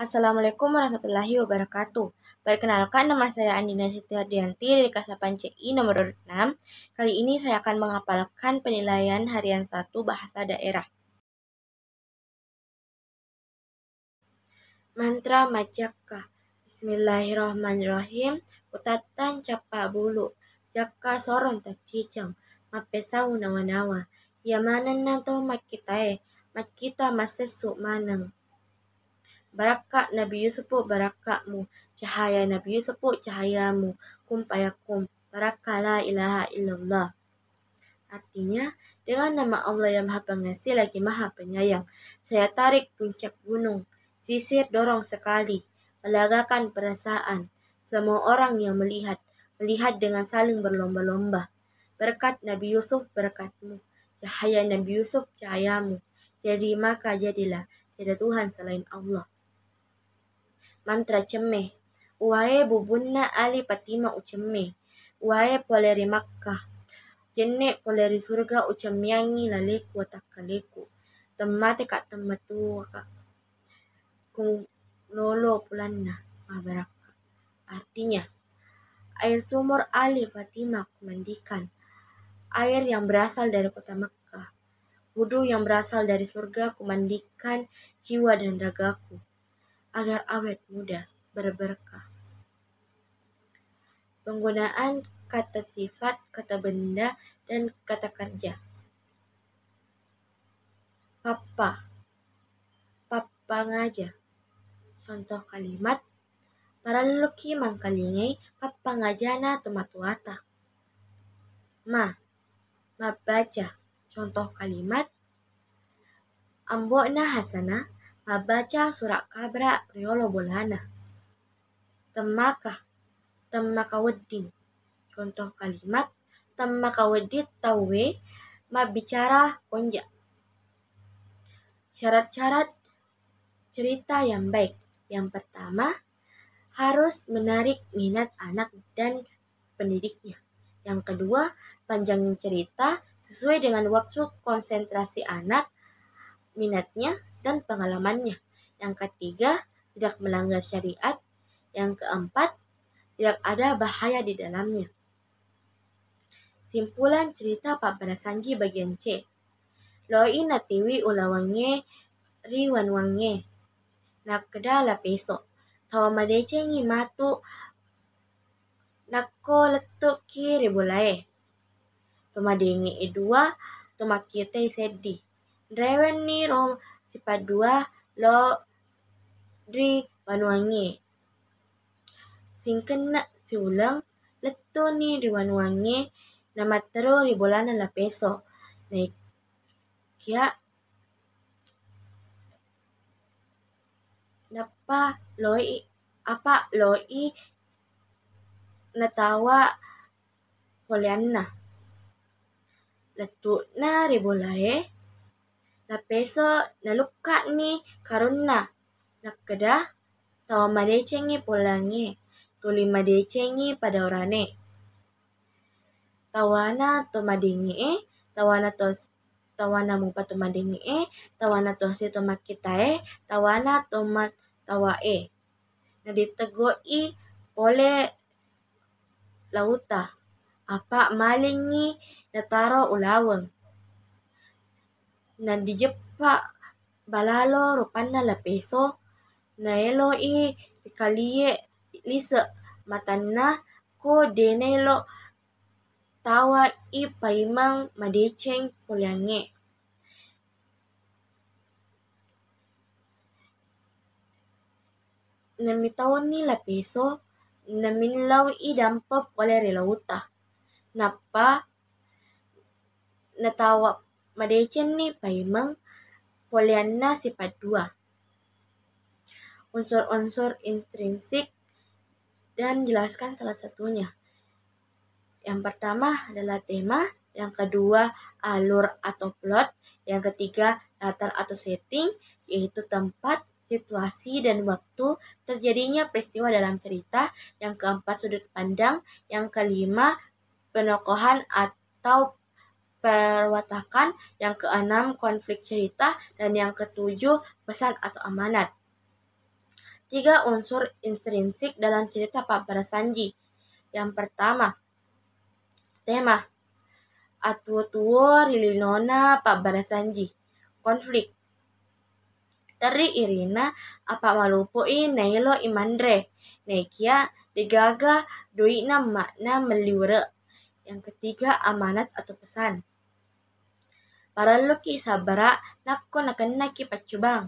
Assalamualaikum warahmatullahi wabarakatuh. Perkenalkan nama saya Andina Siti Hardianti dari Kasapan CI nomor 6. Kali ini saya akan menghafalkan penilaian harian 1 bahasa daerah. Mantra Majaka Bismillahirrahmanirrahim Kutatan capa bulu Jaka soron cicang. Mapesa unawa-nawa Yamanan nanto makitae Makita masesu manang Barakat Nabi Yusuf barakatmu. Cahaya Nabi Yusuf cahayamu. Kum payakum. Barakah ilaha illallah. Artinya, dengan nama Allah yang maha pengasih lagi maha penyayang, saya tarik puncak gunung, sisir dorong sekali, melagakan perasaan. Semua orang yang melihat, melihat dengan saling berlomba-lomba. Berkat Nabi Yusuf berkatmu, cahaya Nabi Yusuf cahayamu. Jadi maka jadilah, tidak Tuhan selain Allah mantra cemeh, Waye bubunna ali patima uchemme. Waye poleri makkah. Jenne poleri surga uchamyangi laleku watakkaleku. Temmate kak tematu kak. Kung lolo pulanna mabaraka. Artinya, air sumur Ali Fatimah kumandikan, air yang berasal dari kota Makkah. wudhu yang berasal dari surga kumandikan jiwa dan ragaku agar awet muda berberkah. Penggunaan kata sifat, kata benda, dan kata kerja. Papa. Papa ngaja Contoh kalimat. Para leluki mangkalingai papa ngajana tematuata. Ma. Ma baca. Contoh kalimat. ambo na hasana surat kabra riolo bolana. Temakah, temaka Contoh kalimat, temaka wedit tawe, bicara konja. Syarat-syarat cerita yang baik. Yang pertama, harus menarik minat anak dan pendidiknya. Yang kedua, panjang cerita sesuai dengan waktu konsentrasi anak, minatnya, dan pengalamannya. Yang ketiga, tidak melanggar syariat. Yang keempat, tidak ada bahaya di dalamnya. Simpulan cerita Pak Sanggi bagian C. Loi na tiwi ulawange ri wanwange. Nakda la peso. Tawa madece matu nakko letuk ki ribulae. Tuma dengi e dua, tuma kita sedih. Drewen ni rom sifat dua lo di wanuangi singken nak siulang leto ni di wanuangi nama teru di bulan la peso naik kia napa loi apa loi natawa poliana letu na ribulae napeso nalukat ni karunna nakkeda tawa madecengi polangi tuli madecengi pada orane tawana to madingi e eh. tawana to tawana mo pa to madingi e eh. tawana to si to makita e eh. tawana to mat tawa e na ditegoi pole lauta apa malingi nataro ulawang pa ನಂದಿಗೆಪ್ಪ ಬಲಾಲೋ ರೂಪನ್ನ ಲಪೇಸೋ ನಯಲೋ ಈ ಕಲಿಯೆ ಲಿಸ matana ko denelo tawa i paimang madecheng polyange. Namitaon ni lapiso naminlaw i dampap oleh relauta. Napa natawa ni paimang Poliana sifat dua. Unsur-unsur intrinsik dan jelaskan salah satunya. Yang pertama adalah tema, yang kedua alur atau plot, yang ketiga latar atau setting, yaitu tempat, situasi, dan waktu terjadinya peristiwa dalam cerita, yang keempat sudut pandang, yang kelima penokohan atau perwatakan, yang keenam konflik cerita, dan yang ketujuh pesan atau amanat. Tiga unsur intrinsik dalam cerita Pak Barasanji. Yang pertama, tema Atuo-tuo rilinona Pak Barasanji. Konflik. Teri Irina apa malupoi nailo imandre. Nekia digaga duina makna meliure. Yang ketiga amanat atau pesan. పరల్లోకి సబరా నక్కో నకన్నకి పచ్చుబాం